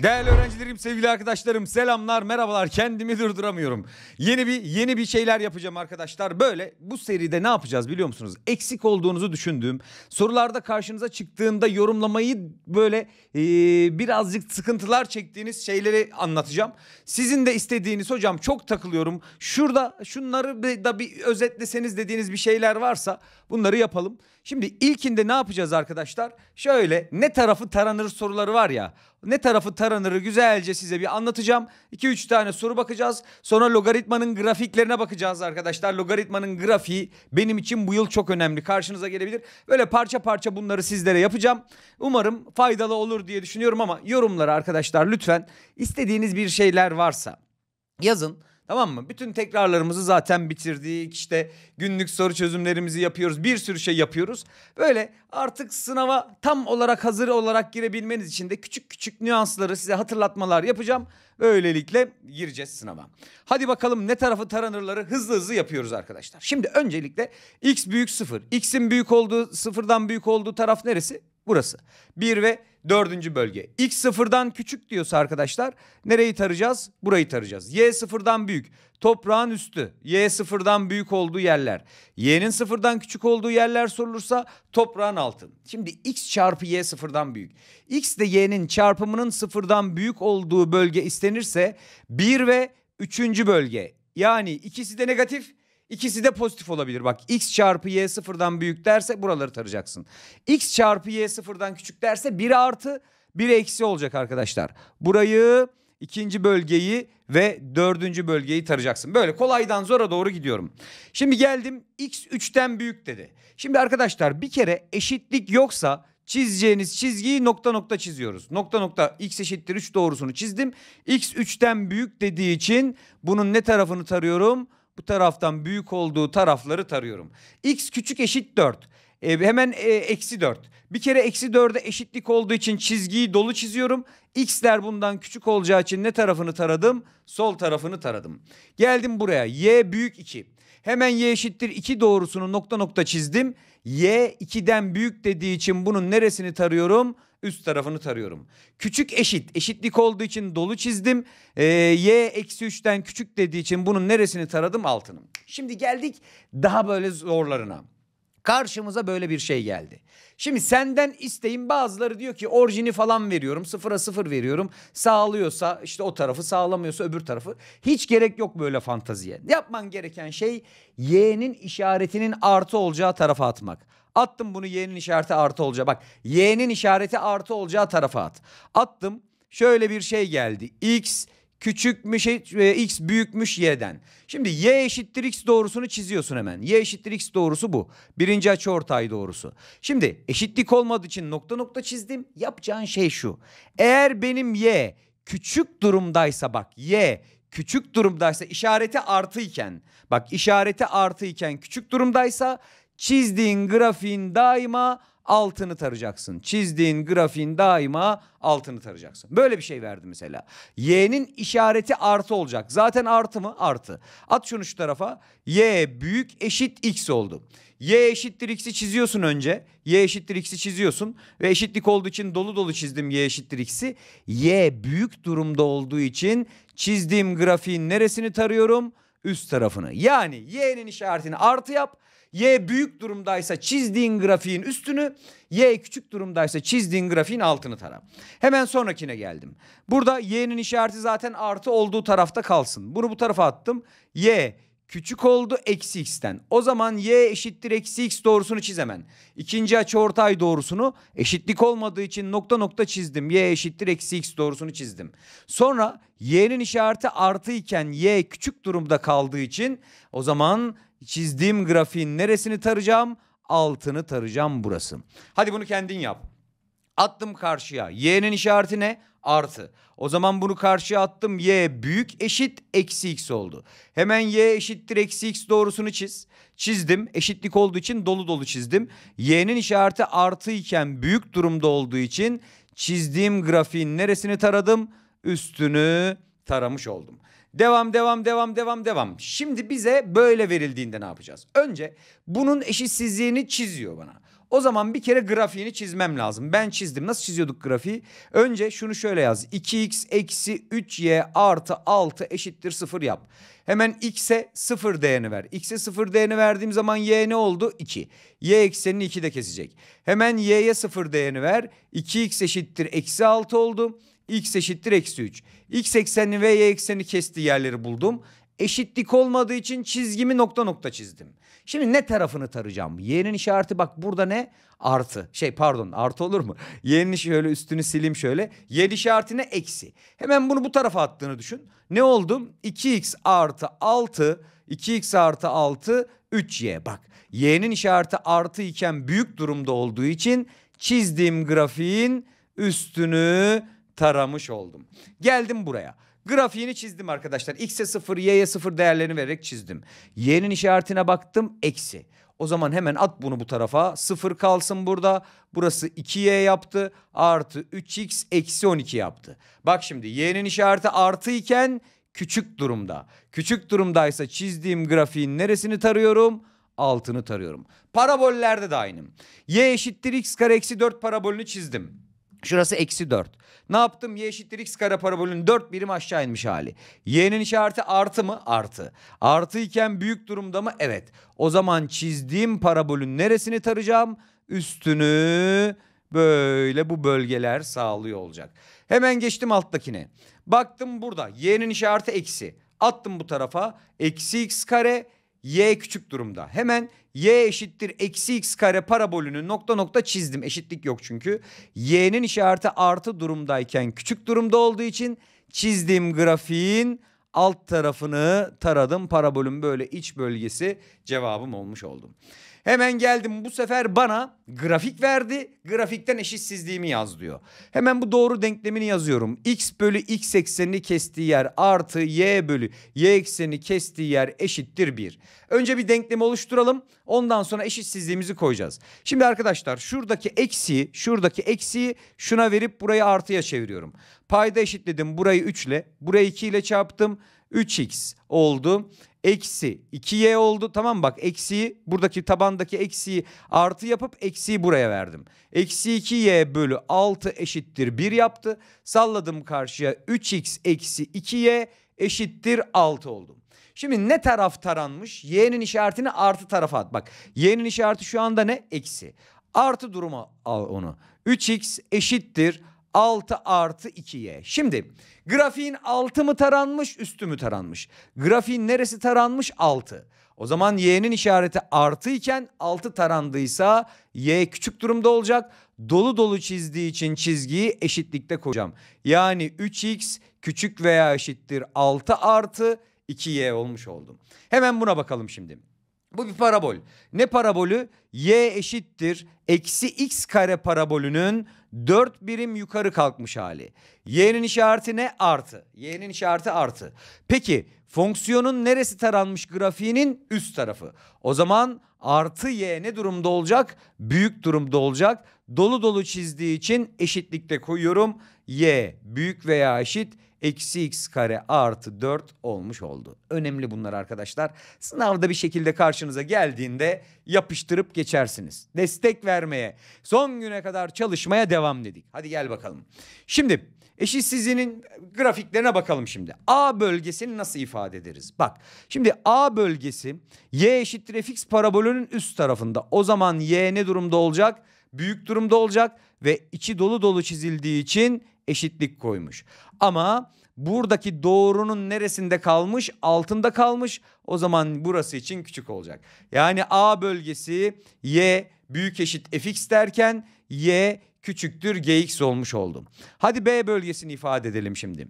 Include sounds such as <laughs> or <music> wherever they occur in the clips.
Değerli öğrencilerim, sevgili arkadaşlarım, selamlar, merhabalar. Kendimi durduramıyorum. Yeni bir yeni bir şeyler yapacağım arkadaşlar. Böyle bu seride ne yapacağız biliyor musunuz? Eksik olduğunuzu düşündüğüm, sorularda karşınıza çıktığında yorumlamayı böyle ee, birazcık sıkıntılar çektiğiniz şeyleri anlatacağım. Sizin de istediğiniz hocam çok takılıyorum. Şurada şunları da bir özetleseniz dediğiniz bir şeyler varsa bunları yapalım. Şimdi ilkinde ne yapacağız arkadaşlar? Şöyle ne tarafı taranır soruları var ya. Ne tarafı taranırı güzelce size bir anlatacağım. 2-3 tane soru bakacağız. Sonra logaritmanın grafiklerine bakacağız arkadaşlar. Logaritmanın grafiği benim için bu yıl çok önemli. Karşınıza gelebilir. Böyle parça parça bunları sizlere yapacağım. Umarım faydalı olur diye düşünüyorum ama yorumlara arkadaşlar lütfen istediğiniz bir şeyler varsa yazın. Tamam mı? Bütün tekrarlarımızı zaten bitirdik. İşte günlük soru çözümlerimizi yapıyoruz. Bir sürü şey yapıyoruz. Böyle artık sınava tam olarak hazır olarak girebilmeniz için de küçük küçük nüansları size hatırlatmalar yapacağım. Böylelikle gireceğiz sınava. Hadi bakalım ne tarafı taranırları hızlı hızlı yapıyoruz arkadaşlar. Şimdi öncelikle x büyük sıfır, X'in büyük olduğu sıfırdan büyük olduğu taraf neresi? Burası. 1 ve 4. bölge. X sıfırdan küçük diyorsa arkadaşlar nereyi tarayacağız? Burayı tarayacağız. Y sıfırdan büyük. Toprağın üstü. Y sıfırdan büyük olduğu yerler. Y'nin sıfırdan küçük olduğu yerler sorulursa toprağın altı. Şimdi X çarpı Y sıfırdan büyük. X de Y'nin çarpımının sıfırdan büyük olduğu bölge istenirse 1 ve 3. bölge. Yani ikisi de negatif İkisi de pozitif olabilir. Bak x çarpı y sıfırdan büyük derse buraları tarayacaksın. x çarpı y sıfırdan küçük derse 1 artı 1 eksi olacak arkadaşlar. Burayı ikinci bölgeyi ve dördüncü bölgeyi tarayacaksın. Böyle kolaydan zora doğru gidiyorum. Şimdi geldim x 3'ten büyük dedi. Şimdi arkadaşlar bir kere eşitlik yoksa çizeceğiniz çizgiyi nokta nokta çiziyoruz. Nokta nokta x eşittir 3 doğrusunu çizdim. x 3'ten büyük dediği için bunun ne tarafını tarıyorum? Bu taraftan büyük olduğu tarafları tarıyorum. X küçük eşit 4. E, hemen e, eksi 4. Bir kere eksi 4'e eşitlik olduğu için çizgiyi dolu çiziyorum. X'ler bundan küçük olacağı için ne tarafını taradım? Sol tarafını taradım. Geldim buraya. Y büyük 2. Hemen y eşittir 2 doğrusunu nokta nokta çizdim. Y 2'den büyük dediği için bunun neresini tarıyorum? üst tarafını tarıyorum. Küçük eşit eşitlik olduğu için dolu çizdim. Ee, y eksi 3'ten küçük dediği için bunun neresini taradım altını. Şimdi geldik daha böyle zorlarına. Karşımıza böyle bir şey geldi. Şimdi senden isteyin bazıları diyor ki orijini falan veriyorum sıfıra sıfır veriyorum. Sağlıyorsa işte o tarafı sağlamıyorsa öbür tarafı. Hiç gerek yok böyle fantaziye. Yapman gereken şey Y'nin işaretinin artı olacağı tarafa atmak. Attım bunu y'nin işareti artı olacağı. Bak y'nin işareti artı olacağı tarafa at. Attım. Şöyle bir şey geldi. X Küçük küçükmüş e, x büyükmüş y'den. Şimdi y eşittir x doğrusunu çiziyorsun hemen. y eşittir x doğrusu bu. Birinci açı ortay doğrusu. Şimdi eşitlik olmadığı için nokta nokta çizdim. Yapacağın şey şu. Eğer benim y küçük durumdaysa bak y küçük durumdaysa işareti artı iken bak işareti artı iken küçük durumdaysa Çizdiğin grafiğin daima altını tarayacaksın. Çizdiğin grafiğin daima altını tarayacaksın. Böyle bir şey verdi mesela. Y'nin işareti artı olacak. Zaten artı mı? Artı. At şunu şu tarafa. Y büyük eşit x oldu. Y eşittir x'i çiziyorsun önce. Y eşittir x'i çiziyorsun. Ve eşitlik olduğu için dolu dolu çizdim y eşittir x'i. Y büyük durumda olduğu için çizdiğim grafiğin neresini tarıyorum? Üst tarafını. Yani y'nin işaretini artı yap. Y büyük durumdaysa çizdiğin grafiğin üstünü, Y küçük durumdaysa çizdiğin grafiğin altını tara. Hemen sonrakine geldim. Burada Y'nin işareti zaten artı olduğu tarafta kalsın. Bunu bu tarafa attım. Y küçük oldu eksi x'ten. O zaman y eşittir eksi x doğrusunu çiz hemen. İkinci açıortay doğrusunu eşitlik olmadığı için nokta nokta çizdim. y eşittir eksi x doğrusunu çizdim. Sonra y'nin işareti artı iken y küçük durumda kaldığı için o zaman çizdiğim grafiğin neresini tarayacağım? Altını tarayacağım burası. Hadi bunu kendin yap. Attım karşıya. Y'nin işareti ne? Artı. O zaman bunu karşıya attım. Y büyük eşit eksi x oldu. Hemen y eşittir eksi x doğrusunu çiz. Çizdim. Eşitlik olduğu için dolu dolu çizdim. Y'nin işareti artı iken büyük durumda olduğu için çizdiğim grafiğin neresini taradım? Üstünü taramış oldum. Devam devam devam devam devam. Şimdi bize böyle verildiğinde ne yapacağız? Önce bunun eşitsizliğini çiziyor bana. O zaman bir kere grafiğini çizmem lazım. Ben çizdim. Nasıl çiziyorduk grafiği? Önce şunu şöyle yaz. 2x eksi 3y artı 6 eşittir 0 yap. Hemen x'e 0 değerini ver. X'e 0 değerini verdiğim zaman y ne oldu? 2. Y eksenini 2 de kesecek. Hemen y'ye 0 değerini ver. 2x eşittir eksi 6 oldu x eşittir eksi 3. x ekseni ve y ekseni kestiği yerleri buldum. Eşitlik olmadığı için çizgimi nokta nokta çizdim. Şimdi ne tarafını tarayacağım? Y'nin işareti bak burada ne? Artı. Şey pardon artı olur mu? <laughs> Y'nin şöyle üstünü sileyim şöyle. Y işareti ne? Eksi. Hemen bunu bu tarafa attığını düşün. Ne oldum? 2x artı 6. 2x artı 6 3y. Bak y'nin işareti artı iken büyük durumda olduğu için çizdiğim grafiğin üstünü taramış oldum. Geldim buraya. Grafiğini çizdim arkadaşlar. X'e 0, Y'ye 0 değerlerini vererek çizdim. Y'nin işaretine baktım eksi. O zaman hemen at bunu bu tarafa. 0 kalsın burada. Burası 2y yaptı. Artı 3x eksi 12 yaptı. Bak şimdi y'nin işareti artı iken küçük durumda. Küçük durumdaysa çizdiğim grafiğin neresini tarıyorum? Altını tarıyorum. Parabollerde de aynım. y eşittir x kare eksi 4 parabolünü çizdim. Şurası eksi 4. Ne yaptım? Y eşittir x kare parabolün 4 birim aşağı inmiş hali. Y'nin işareti artı mı? Artı. Artı iken büyük durumda mı? Evet. O zaman çizdiğim parabolün neresini tarayacağım? Üstünü böyle bu bölgeler sağlıyor olacak. Hemen geçtim alttakine. Baktım burada y'nin işareti eksi. Attım bu tarafa. Eksi x kare y küçük durumda. Hemen y eşittir eksi x kare parabolünü nokta nokta çizdim. Eşitlik yok çünkü. y'nin işareti artı durumdayken küçük durumda olduğu için çizdiğim grafiğin alt tarafını taradım. Parabolün böyle iç bölgesi cevabım olmuş oldum. Hemen geldim bu sefer bana grafik verdi. Grafikten eşitsizliğimi yaz diyor. Hemen bu doğru denklemini yazıyorum. X bölü X eksenini kestiği yer artı Y bölü Y ekseni kestiği yer eşittir 1. Önce bir denklemi oluşturalım. Ondan sonra eşitsizliğimizi koyacağız. Şimdi arkadaşlar şuradaki eksiği, şuradaki eksiği şuna verip burayı artıya çeviriyorum. Payda eşitledim burayı 3 ile, burayı 2 ile çarptım. 3x oldu. Eksi 2y oldu. Tamam bak eksiği buradaki tabandaki eksiği artı yapıp eksiği buraya verdim. Eksi 2y bölü 6 eşittir 1 yaptı. Salladım karşıya 3x eksi 2y eşittir 6 oldum. Şimdi ne taraf taranmış? Y'nin işaretini artı tarafa at. Bak Y'nin işareti şu anda ne? Eksi. Artı durumu al onu. 3x eşittir 6 artı 2y. Şimdi grafiğin altı mı taranmış üstü mü taranmış? Grafiğin neresi taranmış? 6. O zaman y'nin işareti artı iken 6 tarandıysa y küçük durumda olacak. Dolu dolu çizdiği için çizgiyi eşitlikte koyacağım. Yani 3x küçük veya eşittir 6 artı 2y olmuş oldum. Hemen buna bakalım şimdi. Bu bir parabol. Ne parabolü? y eşittir eksi x kare parabolünün 4 birim yukarı kalkmış hali. y'nin işareti ne? Artı. y'nin işareti artı. Peki Fonksiyonun neresi taranmış grafiğinin üst tarafı. O zaman artı y ne durumda olacak? Büyük durumda olacak. Dolu dolu çizdiği için eşitlikte koyuyorum. y büyük veya eşit eksi x kare artı 4 olmuş oldu. Önemli bunlar arkadaşlar. Sınavda bir şekilde karşınıza geldiğinde yapıştırıp geçersiniz. Destek vermeye, son güne kadar çalışmaya devam dedik. Hadi gel bakalım. Şimdi Eşitsizliğinin grafiklerine bakalım şimdi. A bölgesini nasıl ifade ederiz? Bak şimdi A bölgesi y eşittir fx parabolünün üst tarafında. O zaman y ne durumda olacak? Büyük durumda olacak ve içi dolu dolu çizildiği için eşitlik koymuş. Ama buradaki doğrunun neresinde kalmış? Altında kalmış. O zaman burası için küçük olacak. Yani A bölgesi y büyük eşit fx derken y küçüktür gx olmuş oldum. Hadi B bölgesini ifade edelim şimdi.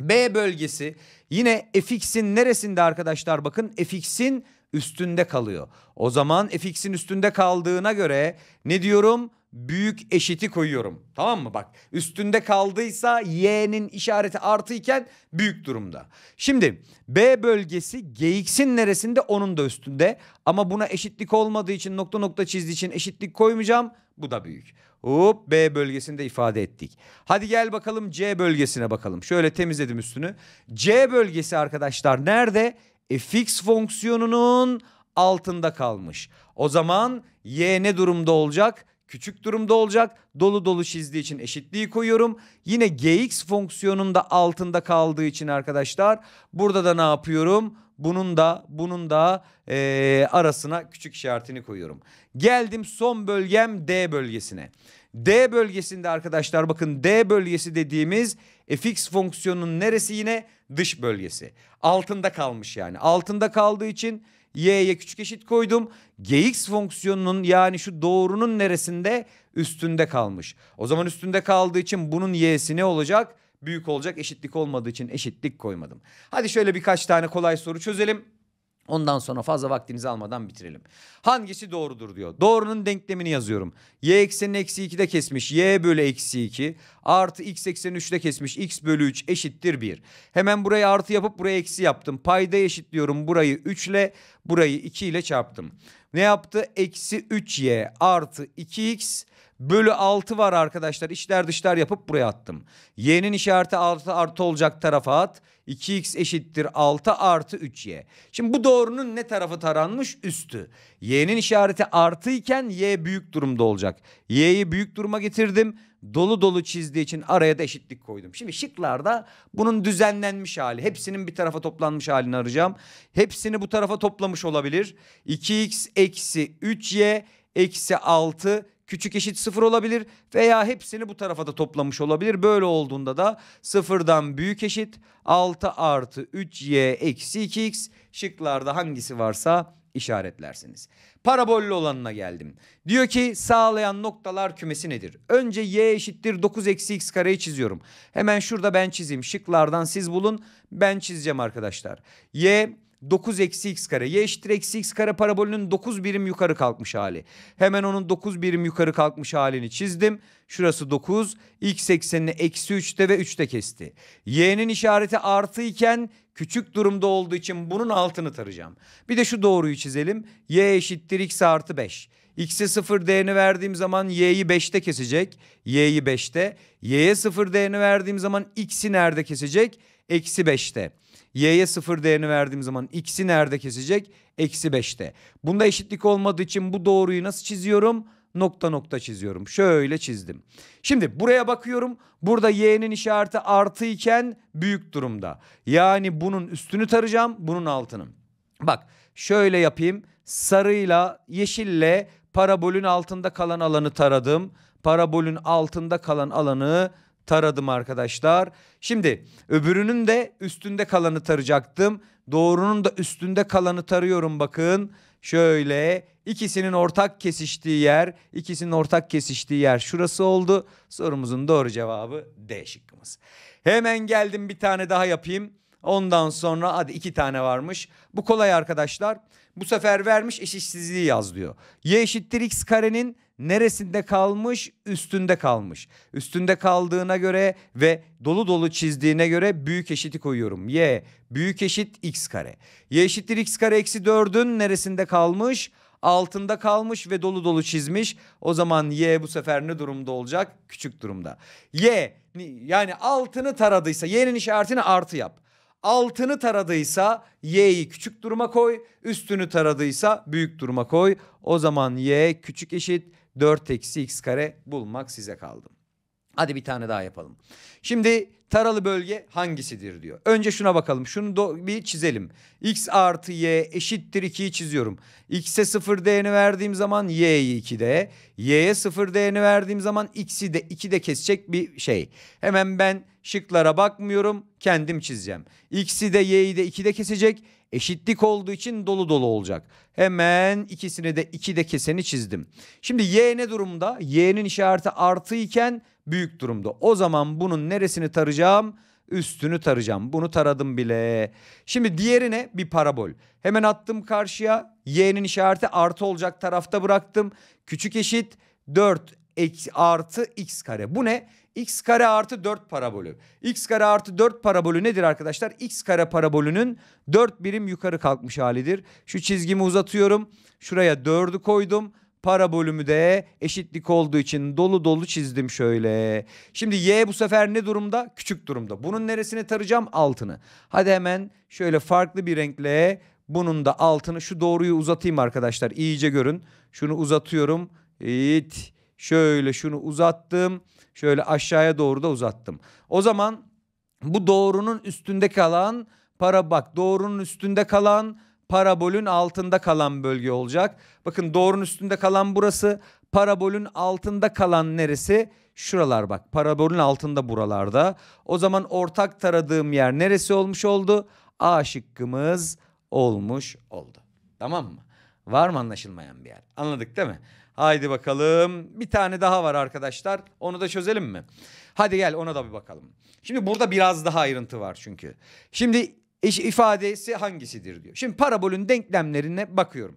B bölgesi yine fx'in neresinde arkadaşlar bakın fx'in üstünde kalıyor. O zaman fx'in üstünde kaldığına göre ne diyorum? Büyük eşiti koyuyorum. Tamam mı? Bak üstünde kaldıysa y'nin işareti artı iken büyük durumda. Şimdi B bölgesi gx'in neresinde onun da üstünde. Ama buna eşitlik olmadığı için nokta nokta çizdiği için eşitlik koymayacağım. Bu da büyük. Hop B bölgesinde ifade ettik. Hadi gel bakalım C bölgesine bakalım. Şöyle temizledim üstünü. C bölgesi arkadaşlar nerede? E, fx fonksiyonunun altında kalmış. O zaman y ne durumda olacak? küçük durumda olacak. Dolu dolu çizdiği için eşitliği koyuyorum. Yine gx fonksiyonunda altında kaldığı için arkadaşlar burada da ne yapıyorum? Bunun da bunun da e, arasına küçük işaretini koyuyorum. Geldim son bölgem D bölgesine. D bölgesinde arkadaşlar bakın D bölgesi dediğimiz fx fonksiyonun neresi yine dış bölgesi. Altında kalmış yani. Altında kaldığı için y'ye küçük eşit koydum. Gx fonksiyonunun yani şu doğrunun neresinde? Üstünde kalmış. O zaman üstünde kaldığı için bunun y'si ne olacak? Büyük olacak eşitlik olmadığı için eşitlik koymadım. Hadi şöyle birkaç tane kolay soru çözelim. Ondan sonra fazla vaktinizi almadan bitirelim. Hangisi doğrudur diyor. Doğrunun denklemini yazıyorum. Y eksenini eksi 2'de kesmiş. Y bölü eksi 2 artı x eksenini 3'de kesmiş. X bölü 3 eşittir 1. Hemen burayı artı yapıp buraya eksi yaptım. Payda eşitliyorum burayı 3 ile burayı 2 ile çarptım. Ne yaptı? Eksi 3y artı 2x Bölü 6 var arkadaşlar. İçler dışlar yapıp buraya attım. Y'nin işareti artı artı olacak tarafa at. 2x eşittir 6 artı 3y. Şimdi bu doğrunun ne tarafı taranmış? Üstü. Y'nin işareti artı iken y büyük durumda olacak. Y'yi büyük duruma getirdim. Dolu dolu çizdiği için araya da eşitlik koydum. Şimdi şıklarda bunun düzenlenmiş hali. Hepsinin bir tarafa toplanmış halini arayacağım. Hepsini bu tarafa toplamış olabilir. 2x eksi 3y eksi 6 küçük eşit sıfır olabilir veya hepsini bu tarafa da toplamış olabilir. Böyle olduğunda da sıfırdan büyük eşit 6 artı 3y eksi 2x şıklarda hangisi varsa işaretlersiniz. Parabollü olanına geldim. Diyor ki sağlayan noktalar kümesi nedir? Önce y eşittir 9 eksi x kareyi çiziyorum. Hemen şurada ben çizeyim. Şıklardan siz bulun. Ben çizeceğim arkadaşlar. Y 9 eksi x kare. Y eşittir eksi x kare parabolünün 9 birim yukarı kalkmış hali. Hemen onun 9 birim yukarı kalkmış halini çizdim. Şurası 9. X eksenini eksi 3'te ve 3'te kesti. Y'nin işareti artı iken küçük durumda olduğu için bunun altını tarayacağım. Bir de şu doğruyu çizelim. Y eşittir x artı 5. X'e 0 değerini verdiğim zaman Y'yi 5'te kesecek. Y'yi 5'te. Y'ye 0 değerini verdiğim zaman X'i nerede kesecek? Eksi 5'te y'ye sıfır değerini verdiğim zaman x'i nerede kesecek? Eksi 5'te. Bunda eşitlik olmadığı için bu doğruyu nasıl çiziyorum? Nokta nokta çiziyorum. Şöyle çizdim. Şimdi buraya bakıyorum. Burada y'nin işareti artı iken büyük durumda. Yani bunun üstünü tarayacağım, bunun altını. Bak şöyle yapayım. Sarıyla, yeşille parabolün altında kalan alanı taradım. Parabolün altında kalan alanı taradım arkadaşlar. Şimdi öbürünün de üstünde kalanı taracaktım. Doğrunun da üstünde kalanı tarıyorum bakın. Şöyle ikisinin ortak kesiştiği yer, ikisinin ortak kesiştiği yer şurası oldu. Sorumuzun doğru cevabı D şıkkımız. Hemen geldim bir tane daha yapayım. Ondan sonra hadi iki tane varmış. Bu kolay arkadaşlar. Bu sefer vermiş eşitsizliği yaz diyor. Y eşittir x karenin neresinde kalmış? Üstünde kalmış. Üstünde kaldığına göre ve dolu dolu çizdiğine göre büyük eşiti koyuyorum. Y büyük eşit x kare. Y eşittir x kare eksi 4'ün neresinde kalmış? altında kalmış ve dolu dolu çizmiş. O zaman Y bu sefer ne durumda olacak? Küçük durumda. Y yani altını taradıysa Y'nin işaretini artı yap. Altını taradıysa Y'yi küçük duruma koy. Üstünü taradıysa büyük duruma koy. O zaman Y küçük eşit 4 eksi x kare bulmak size kaldı. Hadi bir tane daha yapalım. Şimdi taralı bölge hangisidir diyor. Önce şuna bakalım. Şunu bir çizelim. x artı y eşittir 2'yi çiziyorum. x'e 0 değerini verdiğim zaman y'yi 2'de. y'ye 0 değerini verdiğim zaman x'i de 2'de kesecek bir şey. Hemen ben şıklara bakmıyorum. Kendim çizeceğim. x'i de y'yi de 2'de kesecek. Eşitlik olduğu için dolu dolu olacak. Hemen ikisini de 2 de keseni çizdim. Şimdi y ne durumda? Y'nin işareti artı iken büyük durumda. O zaman bunun neresini tarayacağım? Üstünü tarayacağım. Bunu taradım bile. Şimdi diğerine bir parabol. Hemen attım karşıya. Y'nin işareti artı olacak tarafta bıraktım. Küçük eşit 4 eksi artı x kare. Bu ne? x kare artı 4 parabolü. x kare artı 4 parabolü nedir arkadaşlar? x kare parabolünün 4 birim yukarı kalkmış halidir. Şu çizgimi uzatıyorum. Şuraya 4'ü koydum. Parabolümü de eşitlik olduğu için dolu dolu çizdim şöyle. Şimdi y bu sefer ne durumda? Küçük durumda. Bunun neresine tarayacağım? Altını. Hadi hemen şöyle farklı bir renkle bunun da altını şu doğruyu uzatayım arkadaşlar. İyice görün. Şunu uzatıyorum. It. Şöyle şunu uzattım şöyle aşağıya doğru da uzattım. O zaman bu doğrunun üstünde kalan para bak doğrunun üstünde kalan parabolün altında kalan bölge olacak. Bakın doğrunun üstünde kalan burası, parabolün altında kalan neresi? Şuralar bak. Parabolün altında buralarda. O zaman ortak taradığım yer neresi olmuş oldu? A şıkkımız olmuş oldu. Tamam mı? Var mı anlaşılmayan bir yer? Anladık değil mi? Haydi bakalım. Bir tane daha var arkadaşlar. Onu da çözelim mi? Hadi gel ona da bir bakalım. Şimdi burada biraz daha ayrıntı var çünkü. Şimdi ifadesi hangisidir diyor. Şimdi parabolün denklemlerine bakıyorum.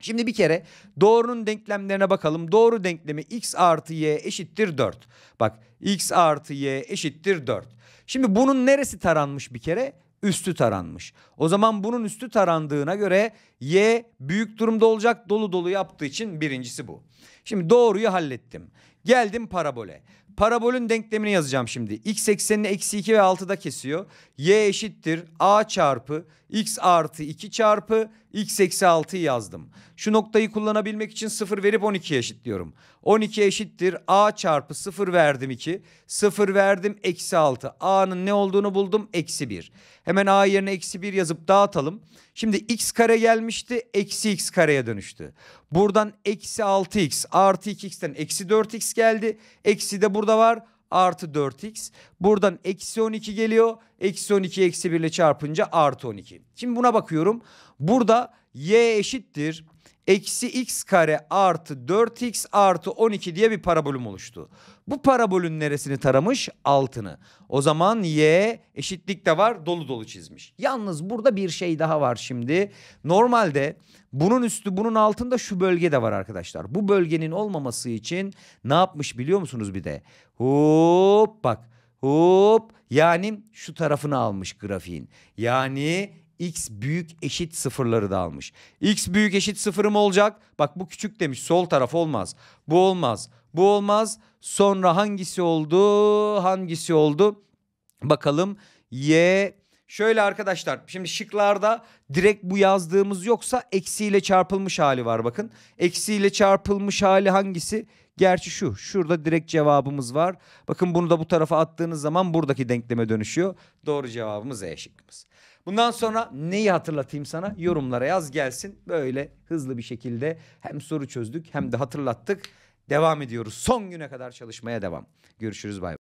Şimdi bir kere doğrunun denklemlerine bakalım. Doğru denklemi x artı y eşittir 4. Bak x artı y eşittir 4. Şimdi bunun neresi taranmış bir kere? üstü taranmış. O zaman bunun üstü tarandığına göre Y büyük durumda olacak dolu dolu yaptığı için birincisi bu. Şimdi doğruyu hallettim. Geldim parabole. Parabolün denklemini yazacağım şimdi. X eksenini eksi 2 ve 6'da kesiyor. Y eşittir A çarpı x artı 2 çarpı x eksi 6'yı yazdım. Şu noktayı kullanabilmek için 0 verip 12'ye eşitliyorum. 12 eşittir a çarpı 0 verdim 2. 0 verdim eksi 6. a'nın ne olduğunu buldum eksi 1. Hemen a yerine eksi 1 yazıp dağıtalım. Şimdi x kare gelmişti eksi x kareye dönüştü. Buradan eksi 6x artı 2x'ten eksi 4x geldi. Eksi de burada var artı 4x. Buradan eksi 12 geliyor. Eksi 12 eksi 1 ile çarpınca artı 12. Şimdi buna bakıyorum. Burada y eşittir eksi x kare artı 4x artı 12 diye bir parabolüm oluştu. Bu parabolün neresini taramış? Altını. O zaman y eşitlik de var dolu dolu çizmiş. Yalnız burada bir şey daha var şimdi. Normalde bunun üstü bunun altında şu bölge de var arkadaşlar. Bu bölgenin olmaması için ne yapmış biliyor musunuz bir de? Hop bak hop yani şu tarafını almış grafiğin. Yani x büyük eşit sıfırları da almış. x büyük eşit sıfırı mı olacak? Bak bu küçük demiş sol taraf olmaz. Bu olmaz. Bu olmaz. Sonra hangisi oldu? Hangisi oldu? Bakalım y Şöyle arkadaşlar şimdi şıklarda direkt bu yazdığımız yoksa eksiyle çarpılmış hali var bakın. Eksiyle çarpılmış hali hangisi? Gerçi şu şurada direkt cevabımız var. Bakın bunu da bu tarafa attığınız zaman buradaki denkleme dönüşüyor. Doğru cevabımız E şıkkımız. Bundan sonra neyi hatırlatayım sana? Yorumlara yaz gelsin. Böyle hızlı bir şekilde hem soru çözdük hem de hatırlattık. Devam ediyoruz. Son güne kadar çalışmaya devam. Görüşürüz bay.